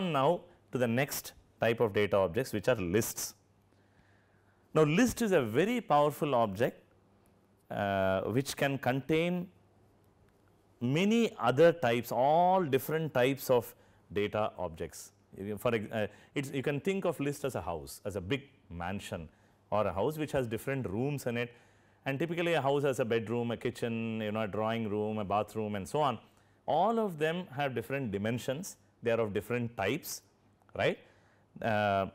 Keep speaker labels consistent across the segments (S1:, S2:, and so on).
S1: on now to the next type of data objects which are lists. Now, list is a very powerful object uh, which can contain many other types all different types of data objects. For uh, you can think of list as a house as a big mansion or a house which has different rooms in it and typically a house has a bedroom, a kitchen, you know a drawing room, a bathroom and so on. All of them have different dimensions they are of different types, right? Uh,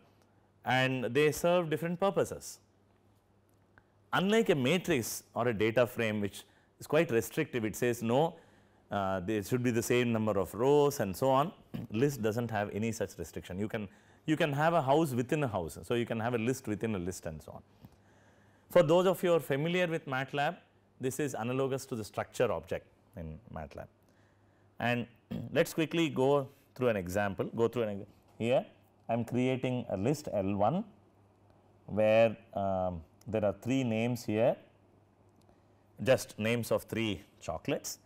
S1: and they serve different purposes. Unlike a matrix or a data frame which is quite restrictive, it says no, uh, there should be the same number of rows and so on. list does not have any such restriction. You can, you can have a house within a house. So, you can have a list within a list and so on. For those of you who are familiar with MATLAB, this is analogous to the structure object in MATLAB. And let us quickly go through an example, go through an here I am creating a list L1 where um, there are 3 names here, just names of 3 chocolates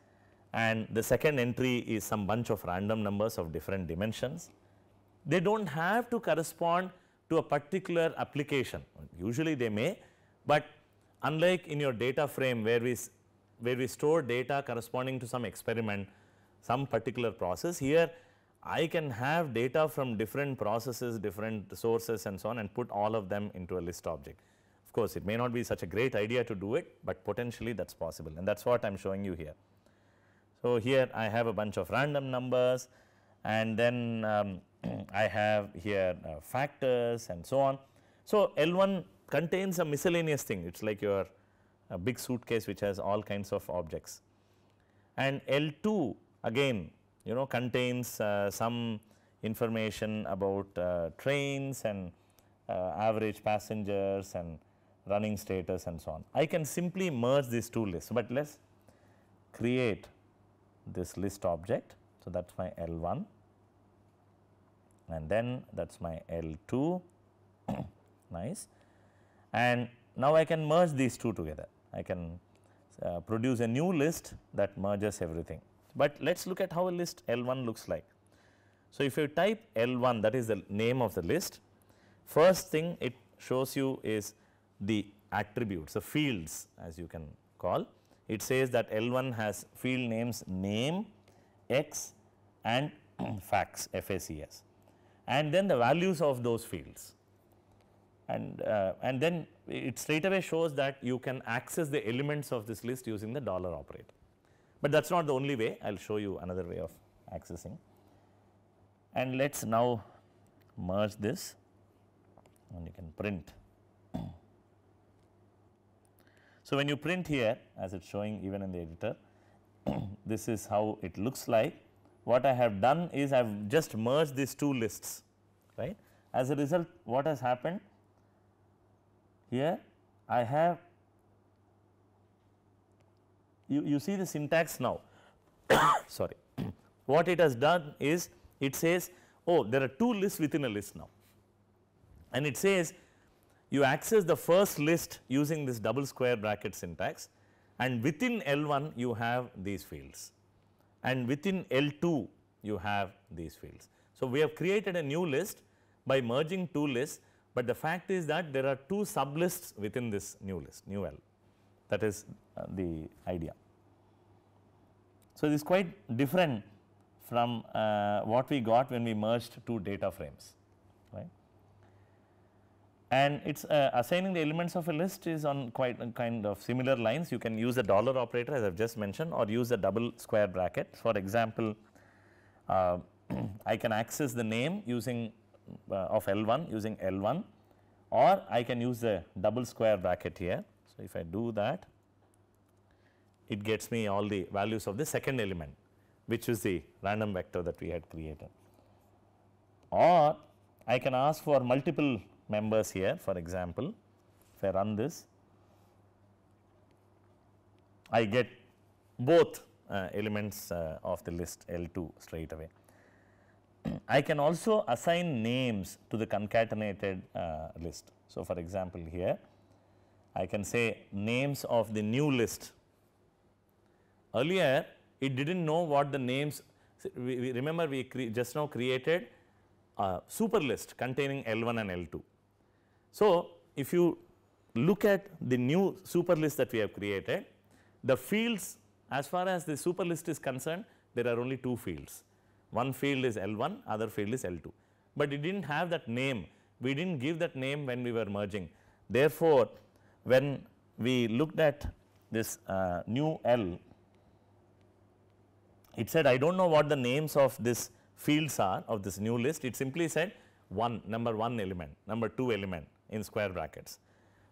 S1: and the second entry is some bunch of random numbers of different dimensions. They do not have to correspond to a particular application, usually they may, but unlike in your data frame where we, where we store data corresponding to some experiment, some particular process, here I can have data from different processes, different sources and so on and put all of them into a list object. Of course, it may not be such a great idea to do it, but potentially that is possible and that is what I am showing you here. So, here I have a bunch of random numbers and then um, I have here uh, factors and so on. So, L1 contains a miscellaneous thing, it is like your uh, big suitcase which has all kinds of objects and L2 again you know contains uh, some information about uh, trains and uh, average passengers and running status and so on. I can simply merge these two lists, but let us create this list object. So, that is my L1 and then that is my L2, nice. And now I can merge these two together. I can uh, produce a new list that merges everything. But let us look at how a list L1 looks like. So, if you type L1 that is the name of the list, first thing it shows you is the attributes, the fields as you can call. It says that L1 has field names name, x and fax FACS and then the values of those fields and, uh, and then it straight away shows that you can access the elements of this list using the dollar operator. But that is not the only way, I will show you another way of accessing. And let us now merge this and you can print. so, when you print here as it is showing even in the editor, this is how it looks like. What I have done is I have just merged these two lists, right. As a result, what has happened? Here I have you, you see the syntax now sorry what it has done is it says oh there are two lists within a list now and it says you access the first list using this double square bracket syntax and within L1 you have these fields and within L2 you have these fields. So, we have created a new list by merging two lists, but the fact is that there are two sublists within this new list new L that is the idea. So, this is quite different from uh, what we got when we merged two data frames, right. And it is uh, assigning the elements of a list is on quite kind of similar lines. You can use the dollar operator as I have just mentioned or use the double square bracket. For example, uh, I can access the name using uh, of L1 using L1 or I can use the double square bracket here. So, if I do that, it gets me all the values of the second element which is the random vector that we had created. Or I can ask for multiple members here for example, if I run this I get both uh, elements uh, of the list L 2 straight away. I can also assign names to the concatenated uh, list. So, for example, here I can say names of the new list Earlier, it did not know what the names, we, we remember we just now created a super list containing L1 and L2. So, if you look at the new super list that we have created, the fields as far as the super list is concerned, there are only two fields. One field is L1, other field is L2, but it did not have that name. We did not give that name when we were merging. Therefore, when we looked at this uh, new L, it said I do not know what the names of this fields are of this new list. It simply said 1 number 1 element, number 2 element in square brackets.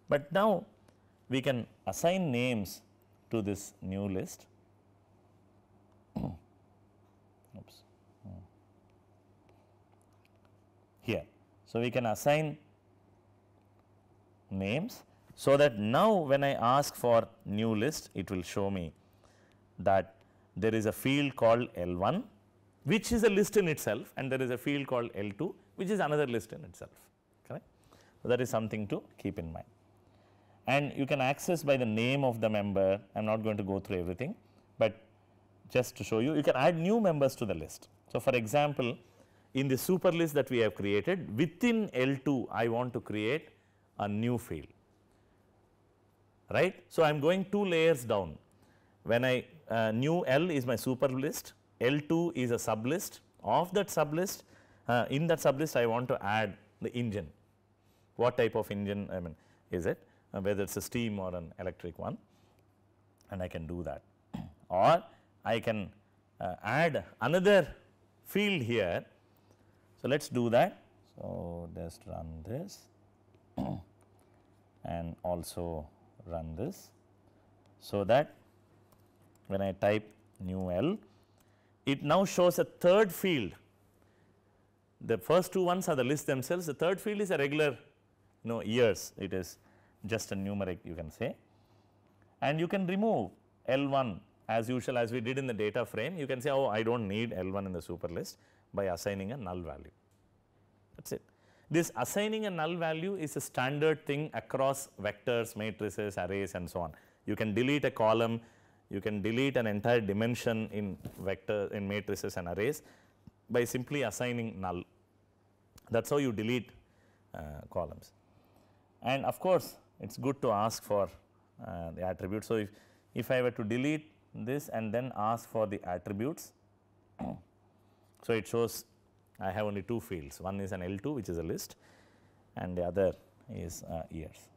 S1: But now we can assign names to this new list. Oops. Here. So, we can assign names. So, that now when I ask for new list, it will show me that there is a field called L1 which is a list in itself and there is a field called L2 which is another list in itself correct. So, that is something to keep in mind and you can access by the name of the member I am not going to go through everything, but just to show you you can add new members to the list. So, for example, in the super list that we have created within L2 I want to create a new field right. So, I am going two layers down when I uh, new L is my super list, L2 is a sub list of that sub list uh, in that sub list I want to add the engine. What type of engine I mean is it uh, whether it is a steam or an electric one and I can do that or I can uh, add another field here. So, let us do that. So, just run this and also run this so that when I type nu L, it now shows a third field. The first two ones are the list themselves, the third field is a regular you know years, it is just a numeric you can say. And you can remove L1 as usual as we did in the data frame, you can say oh I do not need L1 in the super list by assigning a null value, that is it. This assigning a null value is a standard thing across vectors, matrices, arrays and so on. You can delete a column, you can delete an entire dimension in vector in matrices and arrays by simply assigning null. That is how you delete uh, columns. And of course, it is good to ask for uh, the attributes. So, if, if I were to delete this and then ask for the attributes, so it shows I have only two fields, one is an L2 which is a list and the other is uh, years.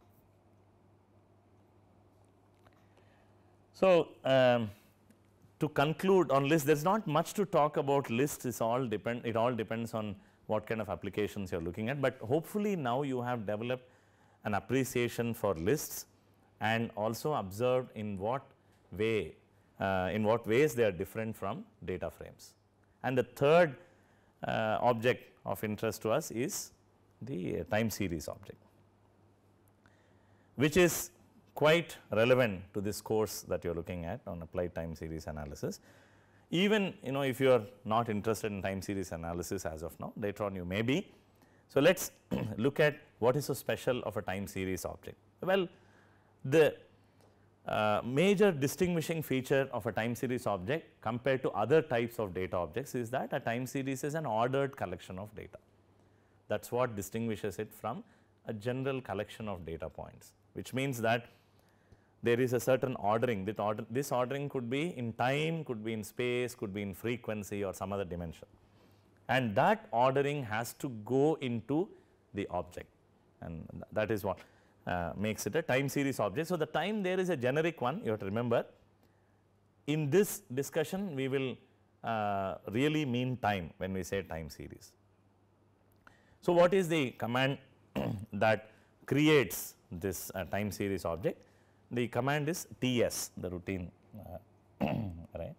S1: So, um, to conclude on list, there is not much to talk about list, it's all depend, it all depends on what kind of applications you are looking at, but hopefully now you have developed an appreciation for lists and also observed in what way, uh, in what ways they are different from data frames. And the third uh, object of interest to us is the time series object, which is quite relevant to this course that you are looking at on applied time series analysis. Even you know if you are not interested in time series analysis as of now, later on you may be. So, let us look at what is so special of a time series object. Well, the uh, major distinguishing feature of a time series object compared to other types of data objects is that a time series is an ordered collection of data. That is what distinguishes it from a general collection of data points, which means that there is a certain ordering. Order, this ordering could be in time, could be in space, could be in frequency or some other dimension. And that ordering has to go into the object and that is what uh, makes it a time series object. So, the time there is a generic one you have to remember. In this discussion we will uh, really mean time when we say time series. So, what is the command that creates this uh, time series object? the command is TS, the routine, uh, right.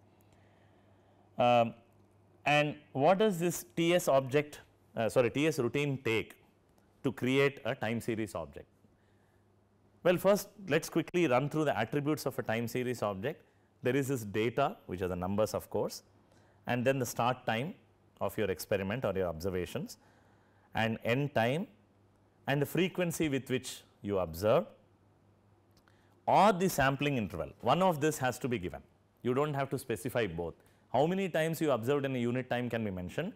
S1: Um, and what does this TS object, uh, sorry, TS routine take to create a time series object? Well, first let us quickly run through the attributes of a time series object. There is this data which are the numbers of course and then the start time of your experiment or your observations and end time and the frequency with which you observe or the sampling interval. One of this has to be given. You do not have to specify both. How many times you observed in a unit time can be mentioned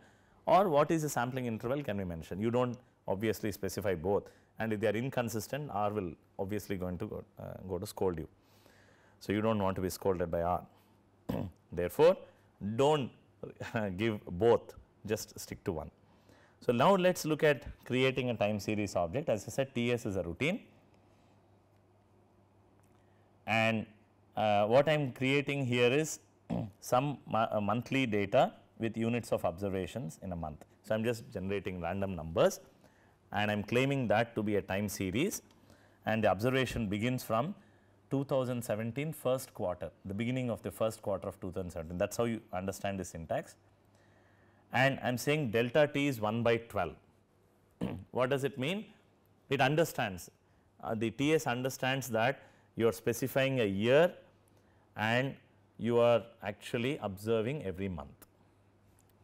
S1: or what is the sampling interval can be mentioned. You do not obviously specify both and if they are inconsistent R will obviously going to go, uh, go to scold you. So, you do not want to be scolded by R. Therefore, do not give both just stick to one. So, now let us look at creating a time series object as I said TS is a routine and uh, what I am creating here is some uh, monthly data with units of observations in a month. So, I am just generating random numbers and I am claiming that to be a time series and the observation begins from 2017 first quarter, the beginning of the first quarter of 2017. That is how you understand the syntax. And I am saying delta t is 1 by 12. what does it mean? It understands, uh, the TS understands that you are specifying a year and you are actually observing every month.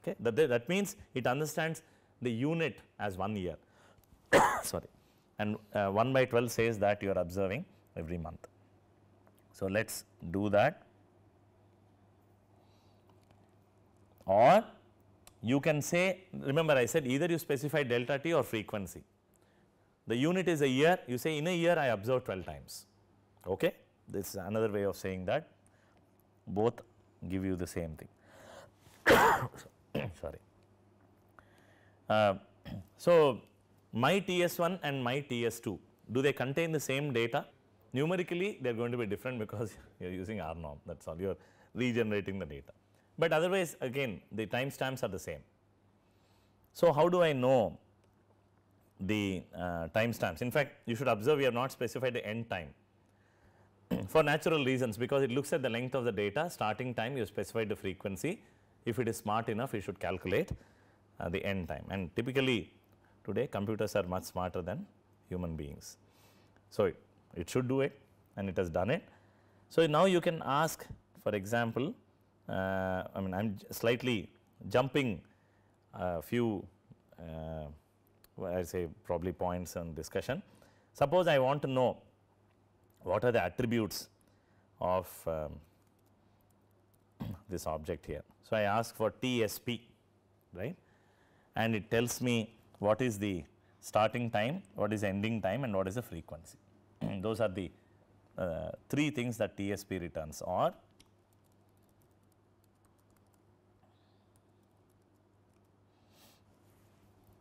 S1: Okay? That, that means it understands the unit as one year, sorry, and uh, 1 by 12 says that you are observing every month. So, let us do that or you can say remember I said either you specify delta t or frequency. The unit is a year you say in a year I observe 12 times Okay? This is another way of saying that both give you the same thing. Sorry. Uh, so, my TS1 and my TS2, do they contain the same data? Numerically, they are going to be different because you are using R norm, that is all, you are regenerating the data. But otherwise, again, the timestamps are the same. So, how do I know the uh, timestamps? In fact, you should observe we have not specified the end time for natural reasons because it looks at the length of the data, starting time you specify the frequency. If it is smart enough, you should calculate uh, the end time and typically today computers are much smarter than human beings. So, it, it should do it and it has done it. So, now you can ask for example, uh, I mean I am slightly jumping a few uh, I say probably points on discussion. Suppose I want to know what are the attributes of um, this object here. So, I ask for TSP right and it tells me what is the starting time, what is ending time and what is the frequency. Those are the uh, three things that TSP returns or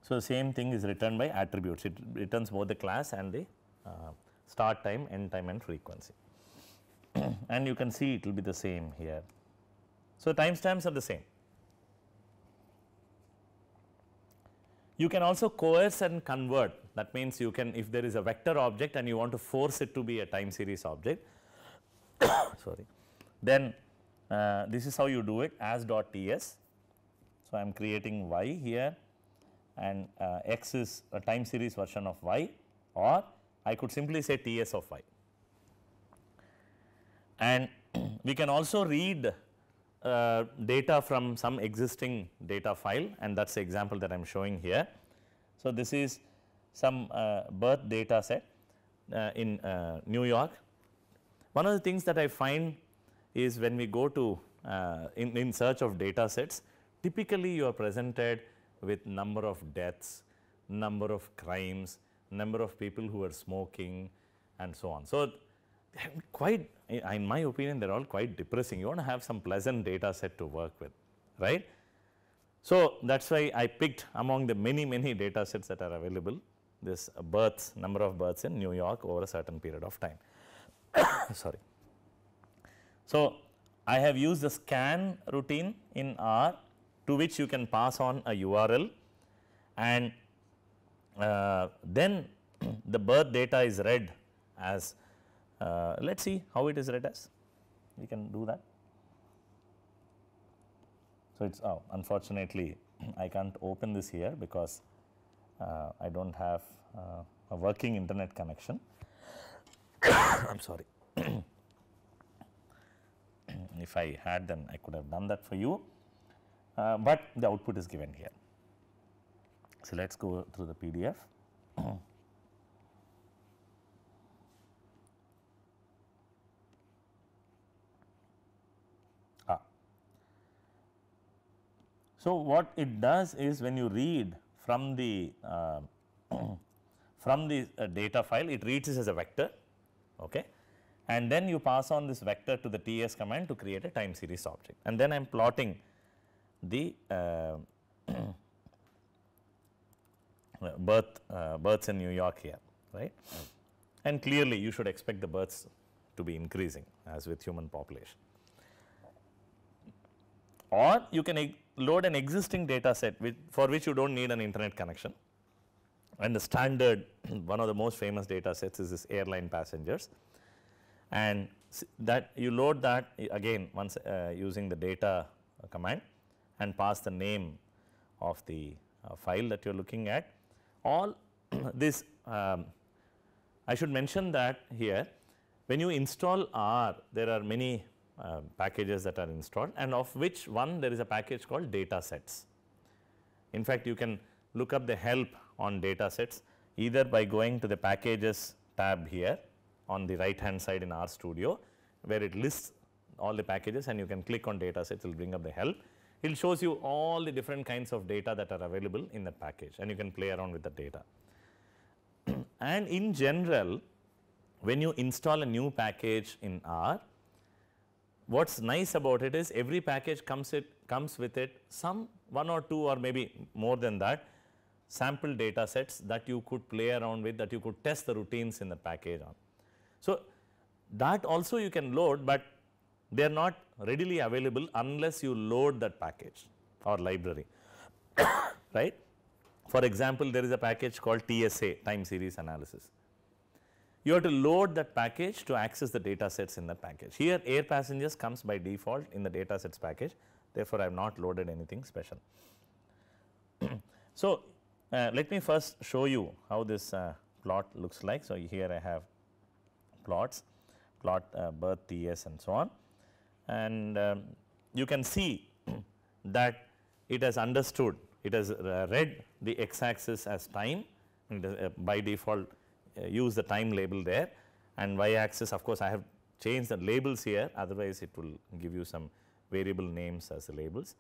S1: So, the same thing is returned by attributes, it returns both the class and the uh, start time, end time and frequency. and you can see it will be the same here. So, timestamps are the same. You can also coerce and convert that means you can if there is a vector object and you want to force it to be a time series object sorry then uh, this is how you do it as dot ts. So, I am creating y here and uh, x is a time series version of y or I could simply say T s of i. And we can also read uh, data from some existing data file and that is the example that I am showing here. So, this is some uh, birth data set uh, in uh, New York. One of the things that I find is when we go to uh, in, in search of data sets, typically you are presented with number of deaths, number of crimes, number of people who are smoking and so on. So quite, in my opinion, they're all quite depressing. You want to have some pleasant data set to work with, right? So that's why I picked among the many, many data sets that are available, this births, number of births in New York over a certain period of time. Sorry. So I have used the scan routine in R to which you can pass on a URL and uh, then the birth data is read as uh, let us see how it is read as we can do that. So, it is oh, unfortunately I can't open this here because uh, I do not have uh, a working internet connection. I am sorry. if I had then I could have done that for you, uh, but the output is given here. So, let us go through the PDF. ah. So, what it does is when you read from the uh, from the uh, data file, it reads this as a vector okay? and then you pass on this vector to the TS command to create a time series object and then I am plotting the uh, birth, uh, births in New York here, right? Mm. And clearly, you should expect the births to be increasing as with human population. Or you can load an existing data set for which you do not need an internet connection. And the standard, one of the most famous data sets is this airline passengers. And that you load that again once uh, using the data uh, command and pass the name of the uh, file that you are looking at all this um, I should mention that here when you install R there are many uh, packages that are installed and of which one there is a package called data sets. In fact, you can look up the help on data sets either by going to the packages tab here on the right hand side in R Studio, where it lists all the packages and you can click on data sets it will bring up the help it shows you all the different kinds of data that are available in the package and you can play around with the data. and in general, when you install a new package in R, what's nice about it is every package comes it comes with it some one or two or maybe more than that sample data sets that you could play around with that you could test the routines in the package on. So, that also you can load, but they are not readily available unless you load that package or library, right? For example, there is a package called TSA, time series analysis. You have to load that package to access the data sets in that package. Here air passengers comes by default in the data sets package, therefore I have not loaded anything special. so, uh, let me first show you how this uh, plot looks like. So, here I have plots, plot uh, birth TS and so on and um, you can see that it has understood, it has uh, read the x axis as time uh, by default uh, use the time label there and y axis of course I have changed the labels here otherwise it will give you some variable names as the labels.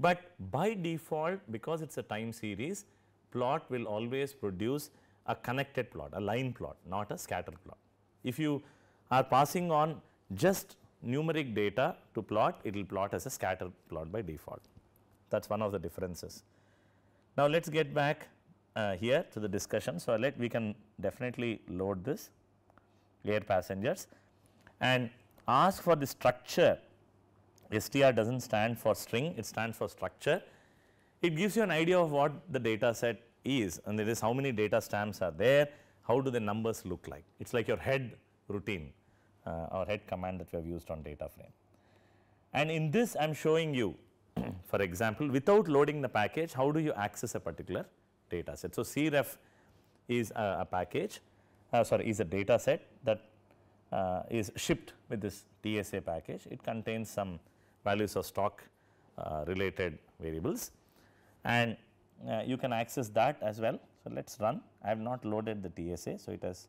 S1: But by default because it is a time series plot will always produce a connected plot, a line plot not a scatter plot. If you are passing on just numeric data to plot, it will plot as a scatter plot by default. That is one of the differences. Now, let us get back uh, here to the discussion. So, let we can definitely load this air passengers and ask for the structure. STR does not stand for string, it stands for structure. It gives you an idea of what the data set is and there is how many data stamps are there, how do the numbers look like. It is like your head routine uh, or head command that we have used on data frame. And in this I am showing you for example, without loading the package how do you access a particular data set. So, CREF is a, a package uh, sorry is a data set that uh, is shipped with this TSA package. It contains some values of stock uh, related variables and uh, you can access that as well. So, let us run I have not loaded the TSA. So, it has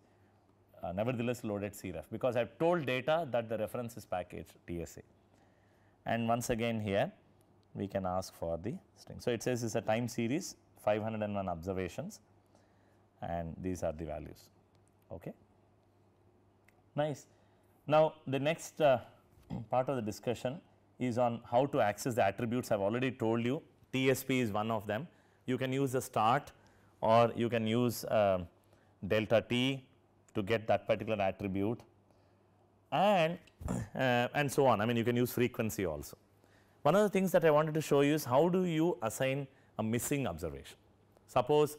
S1: uh, nevertheless loaded CREF because I have told data that the reference is package TSA. And once again here we can ask for the string. So, it says it is a time series 501 observations and these are the values. Okay. Nice. Now, the next uh, part of the discussion is on how to access the attributes I have already told you TSP is one of them. You can use the start or you can use uh, delta t to get that particular attribute and uh, and so on. I mean, you can use frequency also. One of the things that I wanted to show you is how do you assign a missing observation. Suppose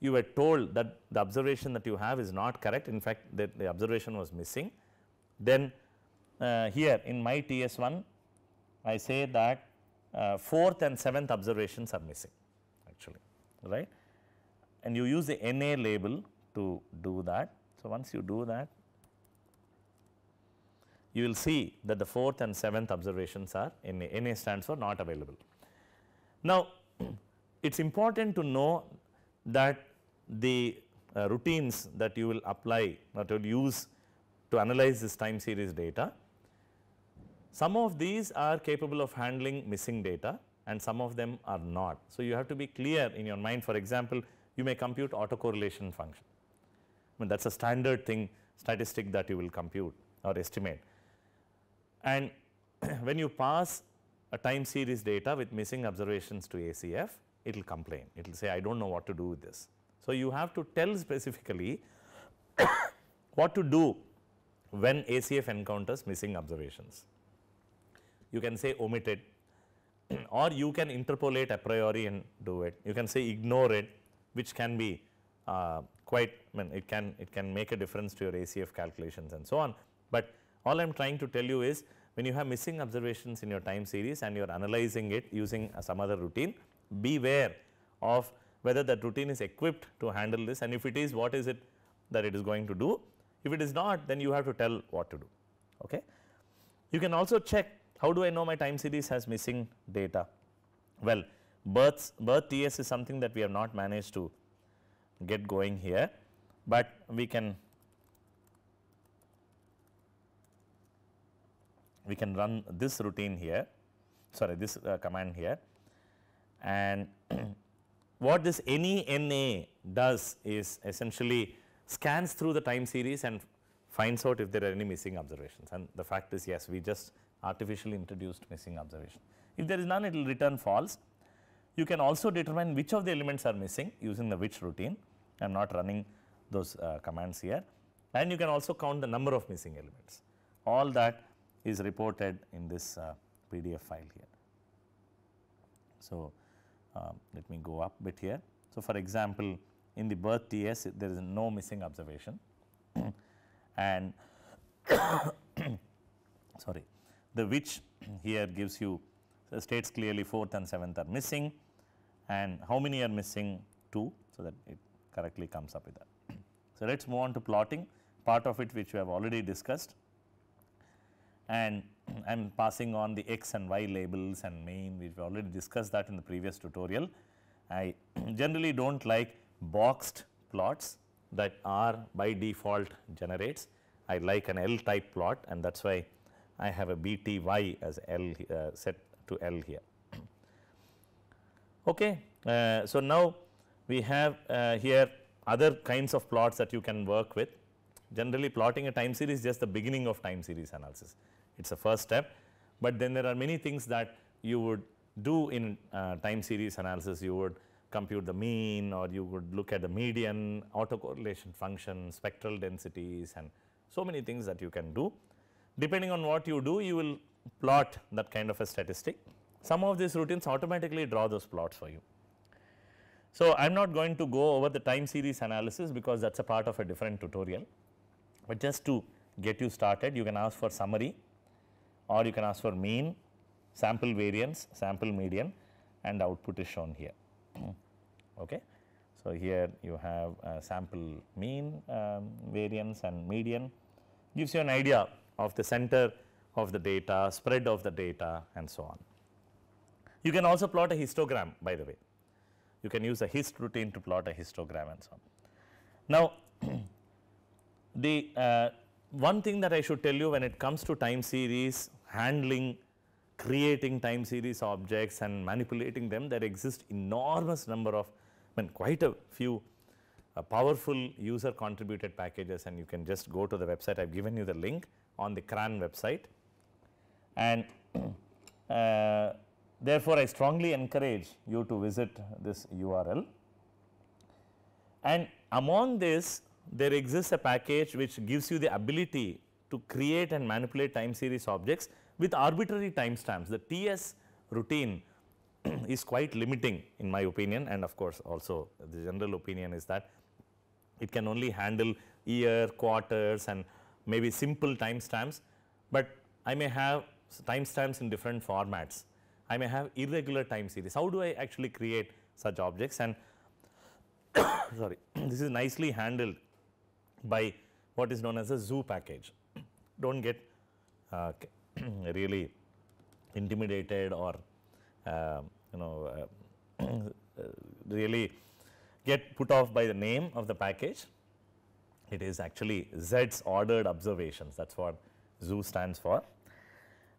S1: you were told that the observation that you have is not correct, in fact, that the observation was missing. Then uh, here in my TS1, I say that uh, fourth and seventh observations are missing actually, right. And you use the NA label to do that. So, once you do that you will see that the fourth and seventh observations are NA, NA stands for not available. Now, it is important to know that the uh, routines that you will apply that you will use to analyze this time series data. Some of these are capable of handling missing data and some of them are not. So, you have to be clear in your mind for example, you may compute autocorrelation function mean, that's a standard thing statistic that you will compute or estimate. And when you pass a time series data with missing observations to ACF, it will complain. It will say, I do not know what to do with this. So, you have to tell specifically what to do when ACF encounters missing observations. You can say omitted or you can interpolate a priori and do it. You can say ignore it, which can be uh, quite, I mean it can, it can make a difference to your ACF calculations and so on. But all I am trying to tell you is when you have missing observations in your time series and you are analyzing it using uh, some other routine, beware of whether that routine is equipped to handle this and if it is what is it that it is going to do. If it is not then you have to tell what to do. Okay? You can also check how do I know my time series has missing data? Well, births, birth TS is something that we have not managed to get going here, but we can we can run this routine here sorry this uh, command here and what this any NA does is essentially scans through the time series and finds out if there are any missing observations and the fact is yes we just artificially introduced missing observation. If there is none it will return false. You can also determine which of the elements are missing using the which routine I am not running those uh, commands here and you can also count the number of missing elements. All that is reported in this uh, PDF file here. So, uh, let me go up bit here. So, for example, in the birth TS there is no missing observation and sorry the which here gives you so uh, states clearly fourth and seventh are missing and how many are missing 2. So, that it correctly comes up with that. So, let us move on to plotting part of it which we have already discussed and I am passing on the x and y labels and main we have already discussed that in the previous tutorial. I generally do not like boxed plots that R by default generates. I like an L type plot and that is why I have a BTY as L uh, set to L here. Okay. Uh, so, now we have uh, here other kinds of plots that you can work with. Generally plotting a time series is just the beginning of time series analysis. It is a first step, but then there are many things that you would do in uh, time series analysis. You would compute the mean or you would look at the median, autocorrelation function, spectral densities and so many things that you can do. Depending on what you do, you will plot that kind of a statistic. Some of these routines automatically draw those plots for you. So, I am not going to go over the time series analysis because that is a part of a different tutorial, but just to get you started you can ask for summary or you can ask for mean, sample variance, sample median and output is shown here. okay. So, here you have sample mean um, variance and median gives you an idea of the center of the data, spread of the data and so on. You can also plot a histogram by the way you can use a hist routine to plot a histogram and so on. Now, the uh, one thing that I should tell you when it comes to time series handling creating time series objects and manipulating them there exist enormous number of I mean quite a few uh, powerful user contributed packages and you can just go to the website I have given you the link on the CRAN website and uh, Therefore, I strongly encourage you to visit this URL. And among this, there exists a package which gives you the ability to create and manipulate time series objects with arbitrary timestamps. The TS routine is quite limiting in my opinion and of course, also the general opinion is that it can only handle year, quarters and maybe simple timestamps, but I may have timestamps in different formats I may have irregular time series. How do I actually create such objects? And sorry, this is nicely handled by what is known as a zoo package. Do not get uh, really intimidated or uh, you know uh, really get put off by the name of the package. It is actually Z's ordered observations that is what zoo stands for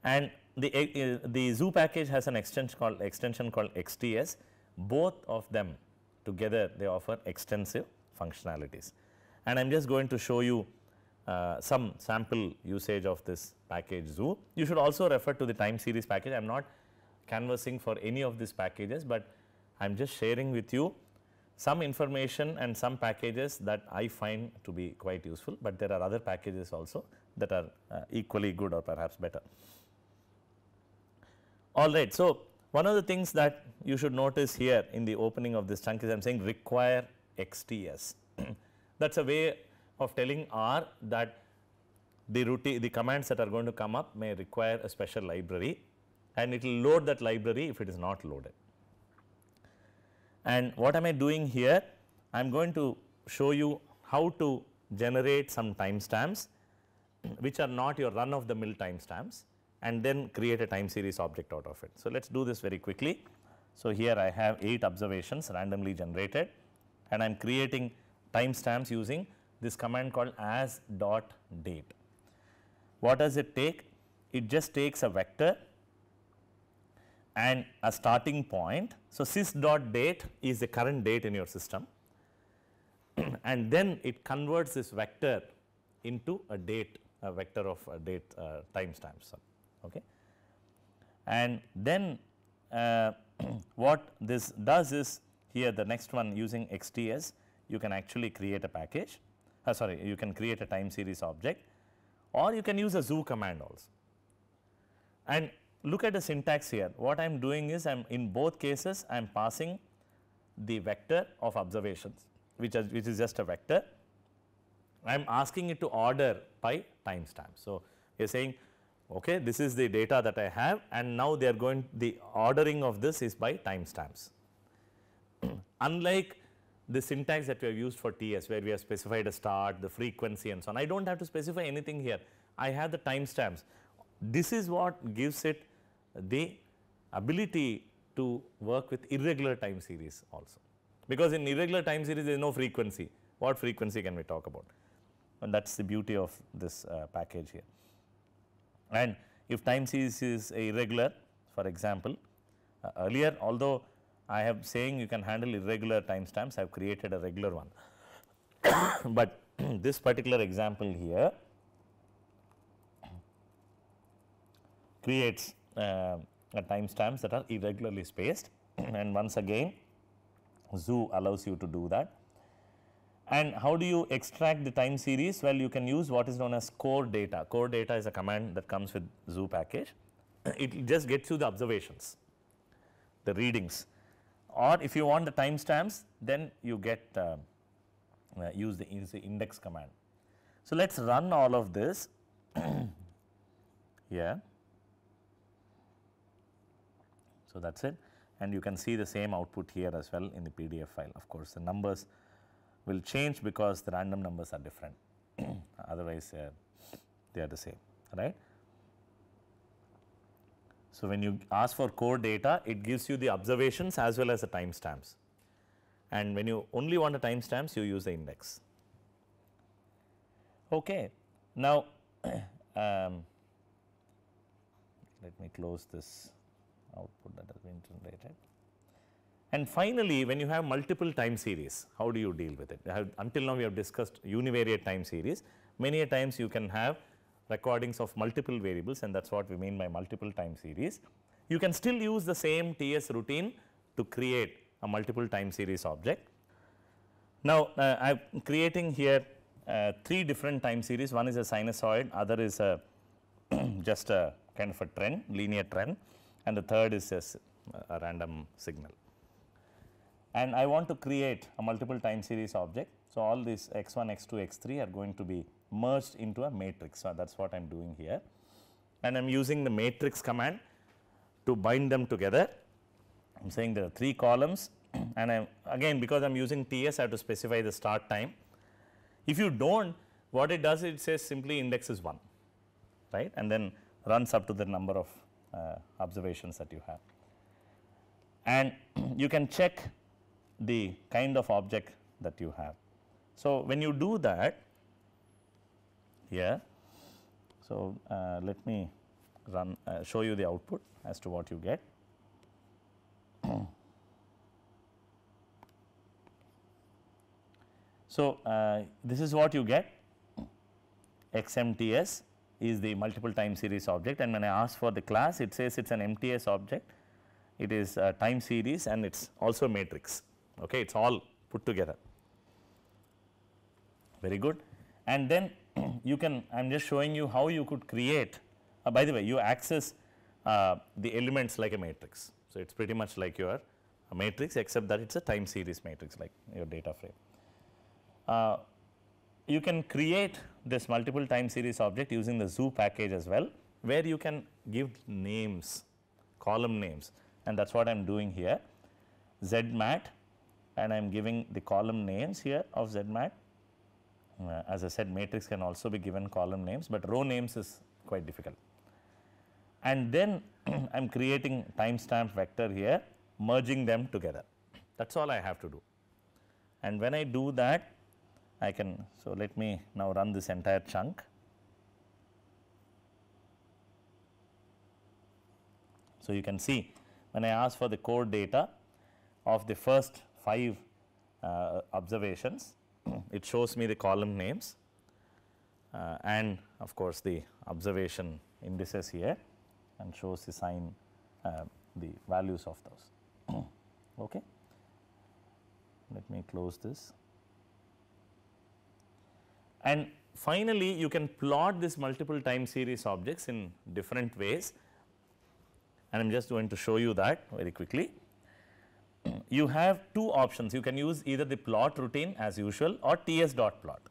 S1: and the, uh, the zoo package has an extension called, extension called XTS. Both of them together they offer extensive functionalities. And I am just going to show you uh, some sample usage of this package zoo. You should also refer to the time series package. I am not canvassing for any of these packages, but I am just sharing with you some information and some packages that I find to be quite useful, but there are other packages also that are uh, equally good or perhaps better. All right. So, one of the things that you should notice here in the opening of this chunk is I am saying require XTS. that is a way of telling R that the routine, the commands that are going to come up may require a special library and it will load that library if it is not loaded. And what am I doing here? I am going to show you how to generate some timestamps which are not your run of the mill timestamps and then create a time series object out of it. So, let us do this very quickly. So, here I have 8 observations randomly generated and I am creating timestamps using this command called as dot date. What does it take? It just takes a vector and a starting point. So, sys dot date is the current date in your system and then it converts this vector into a date a vector of a date uh, timestamps. Okay. And then uh, what this does is here the next one using XTS you can actually create a package uh, sorry you can create a time series object or you can use a zoo command also. And look at the syntax here what I am doing is I am in both cases I am passing the vector of observations which is, which is just a vector I am asking it to order by timestamp. So, you are saying okay this is the data that I have and now they are going the ordering of this is by timestamps. Unlike the syntax that we have used for TS where we have specified a start, the frequency and so on. I do not have to specify anything here. I have the timestamps. This is what gives it the ability to work with irregular time series also. Because in irregular time series there is no frequency. What frequency can we talk about? And that is the beauty of this uh, package here. And if time series is irregular for example, uh, earlier although I have saying you can handle irregular timestamps, I have created a regular one. but this particular example here creates uh, timestamps that are irregularly spaced and once again zoo allows you to do that and how do you extract the time series? Well, you can use what is known as core data. Core data is a command that comes with zoo package. It just gets you the observations, the readings. Or if you want the timestamps, then you get uh, uh, use the, the index command. So, let us run all of this here. So, that is it and you can see the same output here as well in the PDF file. Of course, the numbers will change because the random numbers are different otherwise uh, they are the same right. So, when you ask for core data it gives you the observations as well as the timestamps and when you only want the timestamps you use the index. Okay. Now, um, let me close this output that has been generated. And finally, when you have multiple time series, how do you deal with it? Have, until now, we have discussed univariate time series. Many a times you can have recordings of multiple variables and that is what we mean by multiple time series. You can still use the same TS routine to create a multiple time series object. Now, uh, I am creating here uh, three different time series. One is a sinusoid, other is a just a kind of a trend, linear trend and the third is just a, a random signal and I want to create a multiple time series object. So, all these x1, x2, x3 are going to be merged into a matrix. So, that is what I am doing here and I am using the matrix command to bind them together. I am saying there are 3 columns and I am again because I am using TS I have to specify the start time. If you do not what it does it says simply index is 1 right and then runs up to the number of uh, observations that you have. And you can check the kind of object that you have. So, when you do that here, so uh, let me run uh, show you the output as to what you get. so, uh, this is what you get XMTS is the multiple time series object and when I ask for the class it says it is an MTS object, it is a time series and it is also matrix okay it is all put together very good and then you can I am just showing you how you could create uh, by the way you access uh, the elements like a matrix. So, it is pretty much like your uh, matrix except that it is a time series matrix like your data frame. Uh, you can create this multiple time series object using the zoo package as well where you can give names column names and that is what I am doing here zmat and I am giving the column names here of ZMAT. Uh, as I said matrix can also be given column names, but row names is quite difficult. And then I am creating timestamp vector here merging them together that is all I have to do. And when I do that I can so let me now run this entire chunk. So, you can see when I ask for the core data of the first five uh, observations. it shows me the column names uh, and of course the observation indices here and shows the sign uh, the values of those. okay. Let me close this. And finally, you can plot this multiple time series objects in different ways and I am just going to show you that very quickly you have two options. You can use either the plot routine as usual or TS dot plot.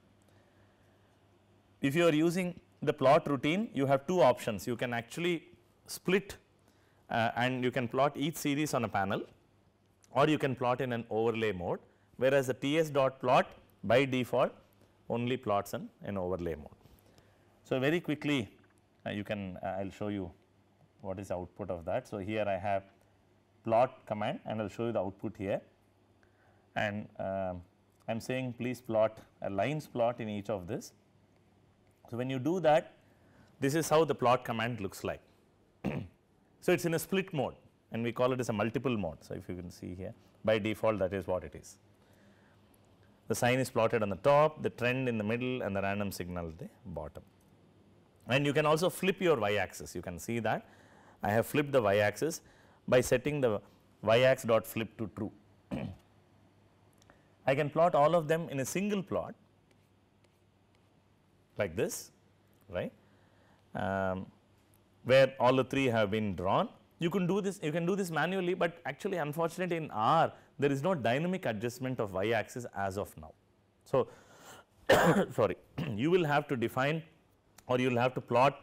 S1: If you are using the plot routine, you have two options. You can actually split uh, and you can plot each series on a panel or you can plot in an overlay mode, whereas the TS dot plot by default only plots in an overlay mode. So, very quickly uh, you can I uh, will show you what is output of that. So, here I have plot command and I will show you the output here. And uh, um, I am saying please plot a lines plot in each of this. So, when you do that this is how the plot command looks like. so, it is in a split mode and we call it as a multiple mode. So, if you can see here by default that is what it is. The sign is plotted on the top, the trend in the middle and the random signal at the bottom. And you can also flip your y axis, you can see that I have flipped the y axis by setting the y axis dot flip to true. I can plot all of them in a single plot like this right um, where all the three have been drawn. You can do this you can do this manually but actually unfortunately in R there is no dynamic adjustment of y axis as of now. So, sorry you will have to define or you will have to plot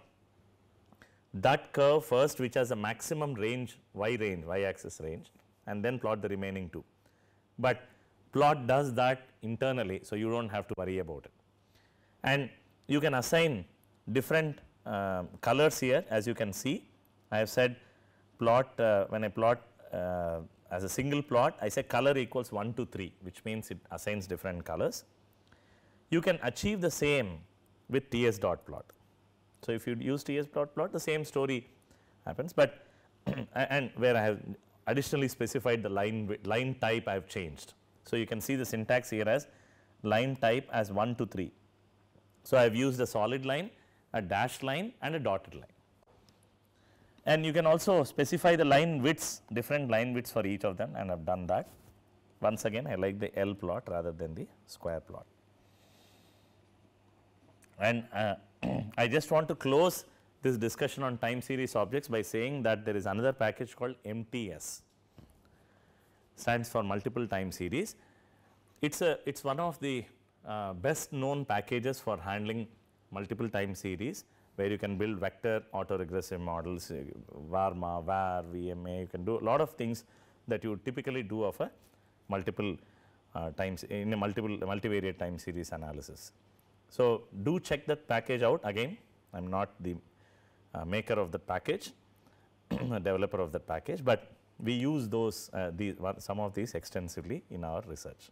S1: that curve first which has a maximum range y range y axis range and then plot the remaining two. But plot does that internally so you do not have to worry about it. And you can assign different uh, colors here as you can see I have said plot uh, when I plot uh, as a single plot I say color equals 1 to 3 which means it assigns different colors. You can achieve the same with TS dot plot. So, if you use TS plot the same story happens, but and where I have additionally specified the line line type I have changed. So, you can see the syntax here as line type as 1 to 3. So, I have used a solid line, a dashed line and a dotted line. And you can also specify the line widths different line widths for each of them and I have done that. Once again I like the L plot rather than the square plot. And uh, I just want to close this discussion on time series objects by saying that there is another package called MTS, stands for multiple time series. It is a, it is one of the uh, best known packages for handling multiple time series where you can build vector autoregressive models, uh, VARMA, VAR, VMA, you can do a lot of things that you typically do of a multiple uh, times in a multiple multivariate time series analysis. So, do check that package out again I am not the uh, maker of the package developer of the package, but we use those uh, these, some of these extensively in our research.